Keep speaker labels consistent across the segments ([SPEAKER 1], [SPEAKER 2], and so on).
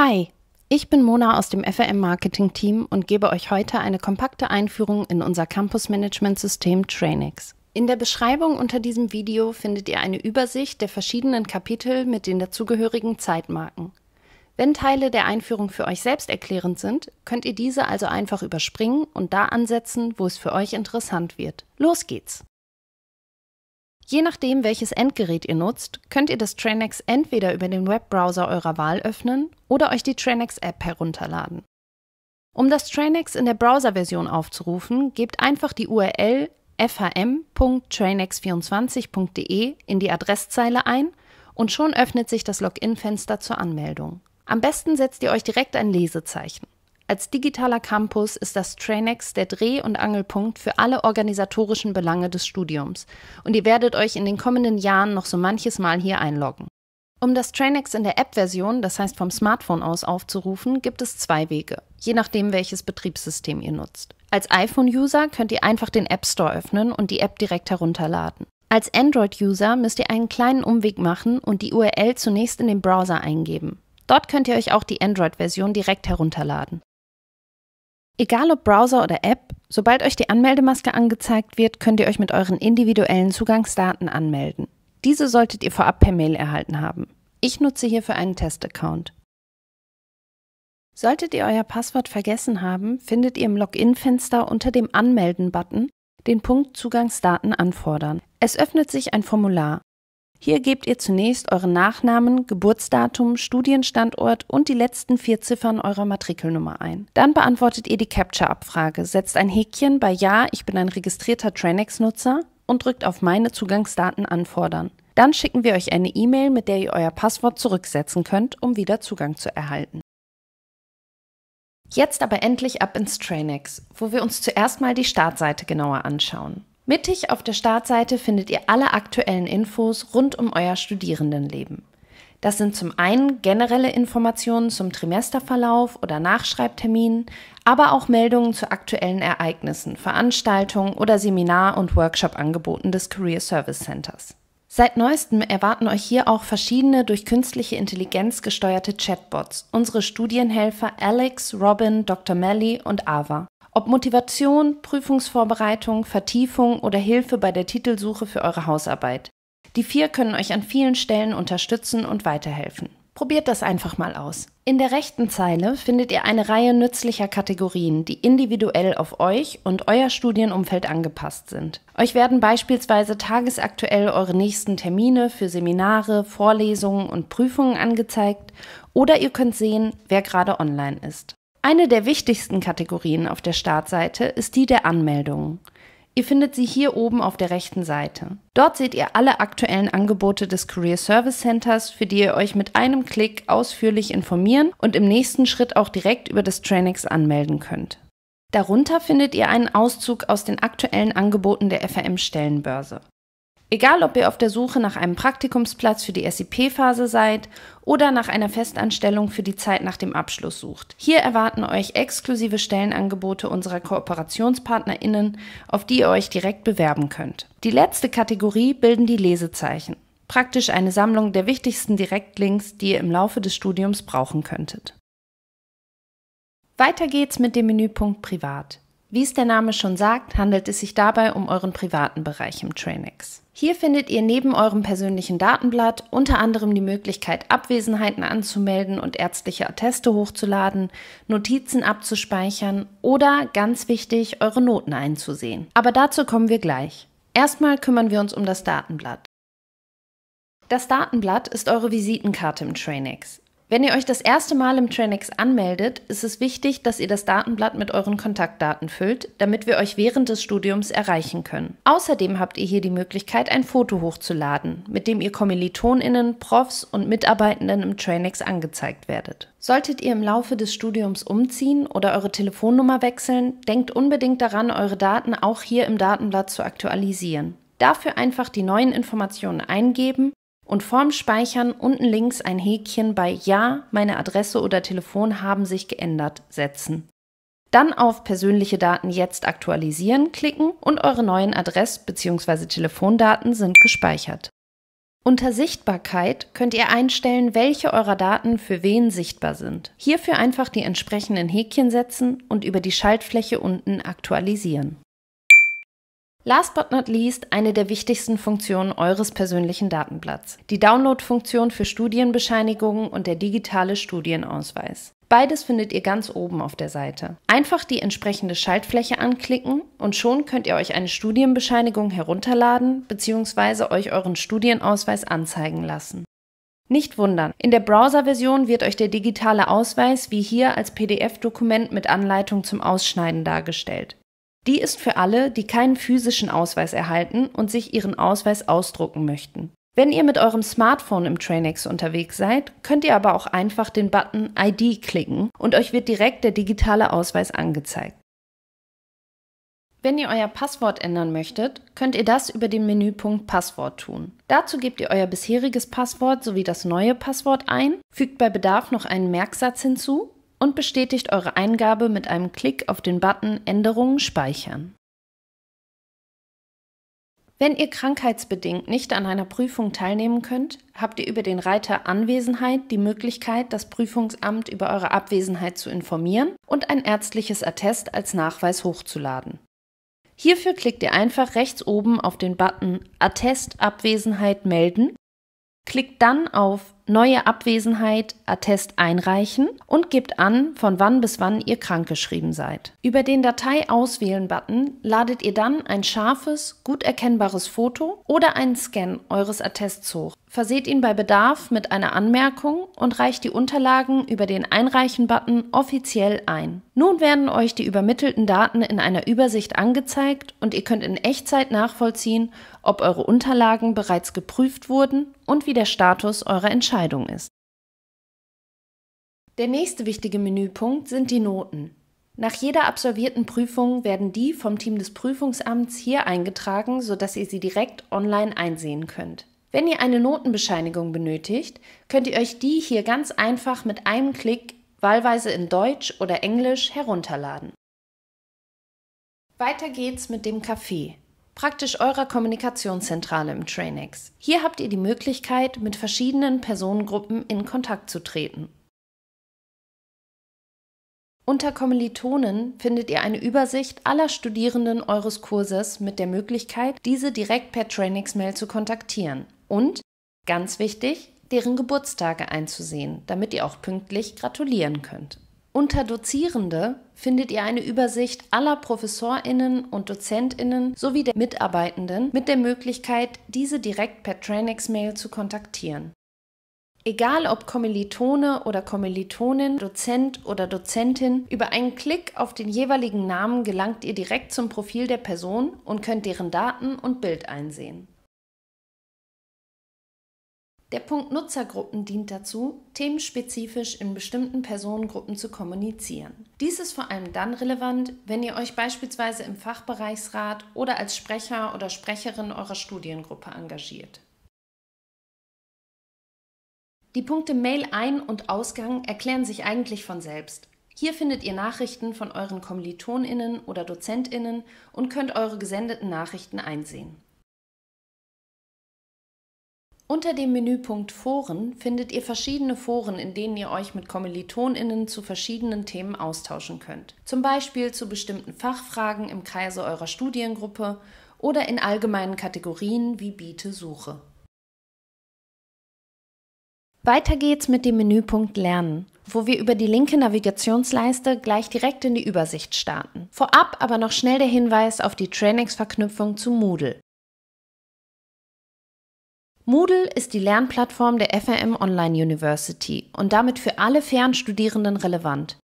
[SPEAKER 1] Hi, ich bin Mona aus dem FRM Marketing Team und gebe euch heute eine kompakte Einführung in unser Campus Management System Trainix. In der Beschreibung unter diesem Video findet ihr eine Übersicht der verschiedenen Kapitel mit den dazugehörigen Zeitmarken. Wenn Teile der Einführung für euch selbsterklärend sind, könnt ihr diese also einfach überspringen und da ansetzen, wo es für euch interessant wird. Los geht's! Je nachdem, welches Endgerät ihr nutzt, könnt ihr das Trainex entweder über den Webbrowser eurer Wahl öffnen oder euch die Trainex app herunterladen. Um das Trainex in der Browser-Version aufzurufen, gebt einfach die URL fhmtrainex 24de in die Adresszeile ein und schon öffnet sich das Login-Fenster zur Anmeldung. Am besten setzt ihr euch direkt ein Lesezeichen. Als digitaler Campus ist das Trainex der Dreh- und Angelpunkt für alle organisatorischen Belange des Studiums. Und ihr werdet euch in den kommenden Jahren noch so manches Mal hier einloggen. Um das Trainex in der App-Version, das heißt vom Smartphone aus, aufzurufen, gibt es zwei Wege, je nachdem, welches Betriebssystem ihr nutzt. Als iPhone-User könnt ihr einfach den App Store öffnen und die App direkt herunterladen. Als Android-User müsst ihr einen kleinen Umweg machen und die URL zunächst in den Browser eingeben. Dort könnt ihr euch auch die Android-Version direkt herunterladen. Egal ob Browser oder App, sobald euch die Anmeldemaske angezeigt wird, könnt ihr euch mit euren individuellen Zugangsdaten anmelden. Diese solltet ihr vorab per Mail erhalten haben. Ich nutze hierfür einen Testaccount. Solltet ihr euer Passwort vergessen haben, findet ihr im Login-Fenster unter dem Anmelden-Button den Punkt Zugangsdaten anfordern. Es öffnet sich ein Formular. Hier gebt ihr zunächst euren Nachnamen, Geburtsdatum, Studienstandort und die letzten vier Ziffern eurer Matrikelnummer ein. Dann beantwortet ihr die capture abfrage setzt ein Häkchen bei Ja, ich bin ein registrierter trainex nutzer und drückt auf Meine Zugangsdaten anfordern. Dann schicken wir euch eine E-Mail, mit der ihr euer Passwort zurücksetzen könnt, um wieder Zugang zu erhalten. Jetzt aber endlich ab ins Trainex, wo wir uns zuerst mal die Startseite genauer anschauen. Mittig auf der Startseite findet ihr alle aktuellen Infos rund um euer Studierendenleben. Das sind zum einen generelle Informationen zum Trimesterverlauf oder Nachschreibterminen, aber auch Meldungen zu aktuellen Ereignissen, Veranstaltungen oder Seminar- und Workshop-Angeboten des Career Service Centers. Seit neuestem erwarten euch hier auch verschiedene durch künstliche Intelligenz gesteuerte Chatbots, unsere Studienhelfer Alex, Robin, Dr. Melly und Ava. Ob Motivation, Prüfungsvorbereitung, Vertiefung oder Hilfe bei der Titelsuche für eure Hausarbeit. Die vier können euch an vielen Stellen unterstützen und weiterhelfen. Probiert das einfach mal aus. In der rechten Zeile findet ihr eine Reihe nützlicher Kategorien, die individuell auf euch und euer Studienumfeld angepasst sind. Euch werden beispielsweise tagesaktuell eure nächsten Termine für Seminare, Vorlesungen und Prüfungen angezeigt oder ihr könnt sehen, wer gerade online ist. Eine der wichtigsten Kategorien auf der Startseite ist die der Anmeldungen. Ihr findet sie hier oben auf der rechten Seite. Dort seht ihr alle aktuellen Angebote des Career Service Centers, für die ihr euch mit einem Klick ausführlich informieren und im nächsten Schritt auch direkt über das Trainix anmelden könnt. Darunter findet ihr einen Auszug aus den aktuellen Angeboten der FRM Stellenbörse. Egal, ob ihr auf der Suche nach einem Praktikumsplatz für die SEP-Phase seid oder nach einer Festanstellung für die Zeit nach dem Abschluss sucht. Hier erwarten euch exklusive Stellenangebote unserer KooperationspartnerInnen, auf die ihr euch direkt bewerben könnt. Die letzte Kategorie bilden die Lesezeichen. Praktisch eine Sammlung der wichtigsten Direktlinks, die ihr im Laufe des Studiums brauchen könntet. Weiter geht's mit dem Menüpunkt Privat. Wie es der Name schon sagt, handelt es sich dabei um euren privaten Bereich im Trainex. Hier findet ihr neben eurem persönlichen Datenblatt unter anderem die Möglichkeit, Abwesenheiten anzumelden und ärztliche Atteste hochzuladen, Notizen abzuspeichern oder, ganz wichtig, eure Noten einzusehen. Aber dazu kommen wir gleich. Erstmal kümmern wir uns um das Datenblatt. Das Datenblatt ist eure Visitenkarte im Trainex. Wenn ihr euch das erste Mal im Trainix anmeldet, ist es wichtig, dass ihr das Datenblatt mit euren Kontaktdaten füllt, damit wir euch während des Studiums erreichen können. Außerdem habt ihr hier die Möglichkeit, ein Foto hochzuladen, mit dem ihr KommilitonInnen, Profs und Mitarbeitenden im Trainix angezeigt werdet. Solltet ihr im Laufe des Studiums umziehen oder eure Telefonnummer wechseln, denkt unbedingt daran, eure Daten auch hier im Datenblatt zu aktualisieren. Dafür einfach die neuen Informationen eingeben und vorm Speichern unten links ein Häkchen bei Ja, meine Adresse oder Telefon haben sich geändert setzen. Dann auf Persönliche Daten jetzt aktualisieren klicken und eure neuen Adress- bzw. Telefondaten sind gespeichert. Unter Sichtbarkeit könnt ihr einstellen, welche eurer Daten für wen sichtbar sind. Hierfür einfach die entsprechenden Häkchen setzen und über die Schaltfläche unten aktualisieren. Last but not least eine der wichtigsten Funktionen eures persönlichen Datenblatts, die Download-Funktion für Studienbescheinigungen und der digitale Studienausweis. Beides findet ihr ganz oben auf der Seite. Einfach die entsprechende Schaltfläche anklicken und schon könnt ihr euch eine Studienbescheinigung herunterladen bzw. euch euren Studienausweis anzeigen lassen. Nicht wundern, in der Browser-Version wird euch der digitale Ausweis wie hier als PDF-Dokument mit Anleitung zum Ausschneiden dargestellt. Die ist für alle, die keinen physischen Ausweis erhalten und sich ihren Ausweis ausdrucken möchten. Wenn ihr mit eurem Smartphone im Trainex unterwegs seid, könnt ihr aber auch einfach den Button ID klicken und euch wird direkt der digitale Ausweis angezeigt. Wenn ihr euer Passwort ändern möchtet, könnt ihr das über den Menüpunkt Passwort tun. Dazu gebt ihr euer bisheriges Passwort sowie das neue Passwort ein, fügt bei Bedarf noch einen Merksatz hinzu und bestätigt eure Eingabe mit einem Klick auf den Button Änderungen speichern. Wenn ihr krankheitsbedingt nicht an einer Prüfung teilnehmen könnt, habt ihr über den Reiter Anwesenheit die Möglichkeit, das Prüfungsamt über eure Abwesenheit zu informieren und ein ärztliches Attest als Nachweis hochzuladen. Hierfür klickt ihr einfach rechts oben auf den Button Attest Abwesenheit melden, klickt dann auf neue Abwesenheit Attest einreichen und gebt an, von wann bis wann ihr krankgeschrieben seid. Über den Datei auswählen Button ladet ihr dann ein scharfes, gut erkennbares Foto oder einen Scan eures Attests hoch. Verseht ihn bei Bedarf mit einer Anmerkung und reicht die Unterlagen über den Einreichen-Button offiziell ein. Nun werden euch die übermittelten Daten in einer Übersicht angezeigt und ihr könnt in Echtzeit nachvollziehen, ob eure Unterlagen bereits geprüft wurden und wie der Status eurer Entscheidung Entscheidung ist. Der nächste wichtige Menüpunkt sind die Noten. Nach jeder absolvierten Prüfung werden die vom Team des Prüfungsamts hier eingetragen, sodass ihr sie direkt online einsehen könnt. Wenn ihr eine Notenbescheinigung benötigt, könnt ihr euch die hier ganz einfach mit einem Klick wahlweise in Deutsch oder Englisch herunterladen. Weiter geht's mit dem Kaffee praktisch eurer Kommunikationszentrale im Trainex. Hier habt ihr die Möglichkeit, mit verschiedenen Personengruppen in Kontakt zu treten. Unter Kommilitonen findet ihr eine Übersicht aller Studierenden eures Kurses mit der Möglichkeit, diese direkt per trainex mail zu kontaktieren und, ganz wichtig, deren Geburtstage einzusehen, damit ihr auch pünktlich gratulieren könnt. Unter Dozierende findet ihr eine Übersicht aller Professorinnen und Dozentinnen sowie der Mitarbeitenden mit der Möglichkeit, diese direkt per Trainix-Mail zu kontaktieren. Egal ob Kommilitone oder Kommilitonin, Dozent oder Dozentin, über einen Klick auf den jeweiligen Namen gelangt ihr direkt zum Profil der Person und könnt deren Daten und Bild einsehen. Der Punkt Nutzergruppen dient dazu, themenspezifisch in bestimmten Personengruppen zu kommunizieren. Dies ist vor allem dann relevant, wenn ihr euch beispielsweise im Fachbereichsrat oder als Sprecher oder Sprecherin eurer Studiengruppe engagiert. Die Punkte Mail-Ein- und Ausgang erklären sich eigentlich von selbst. Hier findet ihr Nachrichten von euren KommilitonInnen oder DozentInnen und könnt eure gesendeten Nachrichten einsehen. Unter dem Menüpunkt Foren findet ihr verschiedene Foren, in denen ihr euch mit KommilitonInnen zu verschiedenen Themen austauschen könnt. Zum Beispiel zu bestimmten Fachfragen im Kreise eurer Studiengruppe oder in allgemeinen Kategorien wie Biete, Suche. Weiter geht's mit dem Menüpunkt Lernen, wo wir über die linke Navigationsleiste gleich direkt in die Übersicht starten. Vorab aber noch schnell der Hinweis auf die Trainingsverknüpfung zu Moodle. Moodle ist die Lernplattform der FRM Online University und damit für alle Fernstudierenden relevant.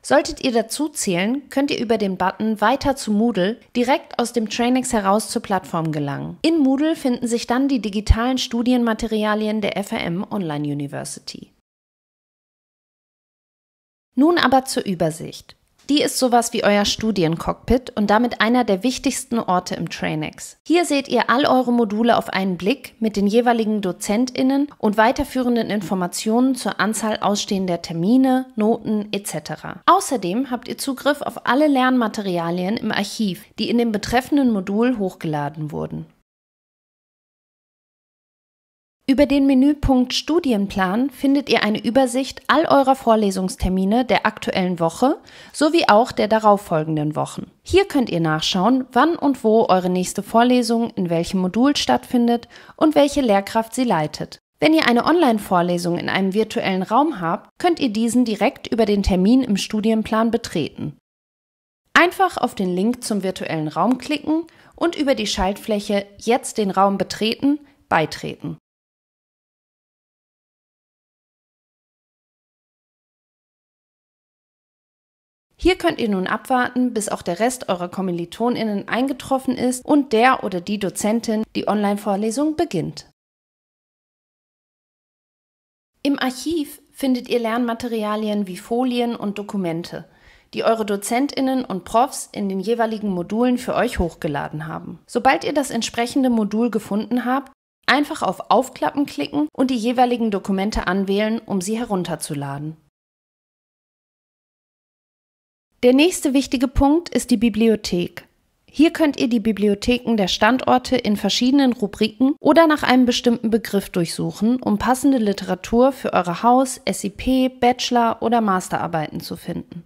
[SPEAKER 1] Solltet ihr dazu zählen, könnt ihr über den Button Weiter zu Moodle direkt aus dem Trainix heraus zur Plattform gelangen. In Moodle finden sich dann die digitalen Studienmaterialien der FRM Online University. Nun aber zur Übersicht. Die ist sowas wie euer Studiencockpit und damit einer der wichtigsten Orte im Trainex. Hier seht ihr all eure Module auf einen Blick mit den jeweiligen DozentInnen und weiterführenden Informationen zur Anzahl ausstehender Termine, Noten etc. Außerdem habt ihr Zugriff auf alle Lernmaterialien im Archiv, die in dem betreffenden Modul hochgeladen wurden. Über den Menüpunkt Studienplan findet ihr eine Übersicht all eurer Vorlesungstermine der aktuellen Woche sowie auch der darauffolgenden Wochen. Hier könnt ihr nachschauen, wann und wo eure nächste Vorlesung in welchem Modul stattfindet und welche Lehrkraft sie leitet. Wenn ihr eine Online-Vorlesung in einem virtuellen Raum habt, könnt ihr diesen direkt über den Termin im Studienplan betreten. Einfach auf den Link zum virtuellen Raum klicken und über die Schaltfläche Jetzt den Raum betreten beitreten. Hier könnt ihr nun abwarten, bis auch der Rest eurer KommilitonInnen eingetroffen ist und der oder die Dozentin die Online-Vorlesung beginnt. Im Archiv findet ihr Lernmaterialien wie Folien und Dokumente, die eure Dozentinnen und Profs in den jeweiligen Modulen für euch hochgeladen haben. Sobald ihr das entsprechende Modul gefunden habt, einfach auf Aufklappen klicken und die jeweiligen Dokumente anwählen, um sie herunterzuladen. Der nächste wichtige Punkt ist die Bibliothek. Hier könnt ihr die Bibliotheken der Standorte in verschiedenen Rubriken oder nach einem bestimmten Begriff durchsuchen, um passende Literatur für eure Haus-, SIP-, Bachelor- oder Masterarbeiten zu finden.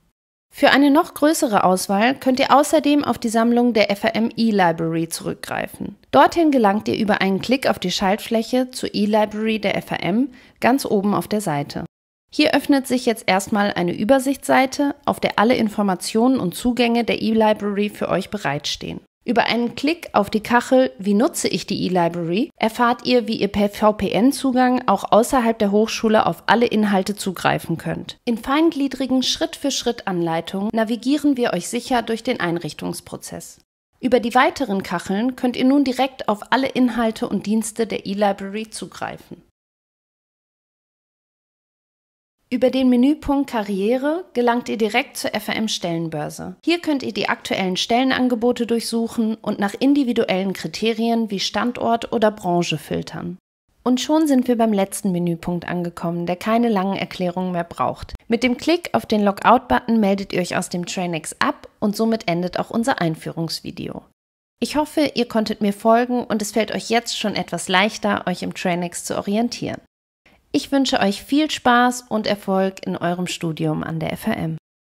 [SPEAKER 1] Für eine noch größere Auswahl könnt ihr außerdem auf die Sammlung der FAM E-Library zurückgreifen. Dorthin gelangt ihr über einen Klick auf die Schaltfläche zur E-Library der FAM ganz oben auf der Seite. Hier öffnet sich jetzt erstmal eine Übersichtsseite, auf der alle Informationen und Zugänge der eLibrary für euch bereitstehen. Über einen Klick auf die Kachel Wie nutze ich die eLibrary erfahrt ihr, wie ihr per VPN-Zugang auch außerhalb der Hochschule auf alle Inhalte zugreifen könnt. In feingliedrigen Schritt-für-Schritt-Anleitungen navigieren wir euch sicher durch den Einrichtungsprozess. Über die weiteren Kacheln könnt ihr nun direkt auf alle Inhalte und Dienste der eLibrary zugreifen. Über den Menüpunkt Karriere gelangt ihr direkt zur FAM Stellenbörse. Hier könnt ihr die aktuellen Stellenangebote durchsuchen und nach individuellen Kriterien wie Standort oder Branche filtern. Und schon sind wir beim letzten Menüpunkt angekommen, der keine langen Erklärungen mehr braucht. Mit dem Klick auf den Logout-Button meldet ihr euch aus dem Trainex ab und somit endet auch unser Einführungsvideo. Ich hoffe, ihr konntet mir folgen und es fällt euch jetzt schon etwas leichter, euch im Trainex zu orientieren. Ich wünsche euch viel Spaß und Erfolg in eurem Studium an der FHM.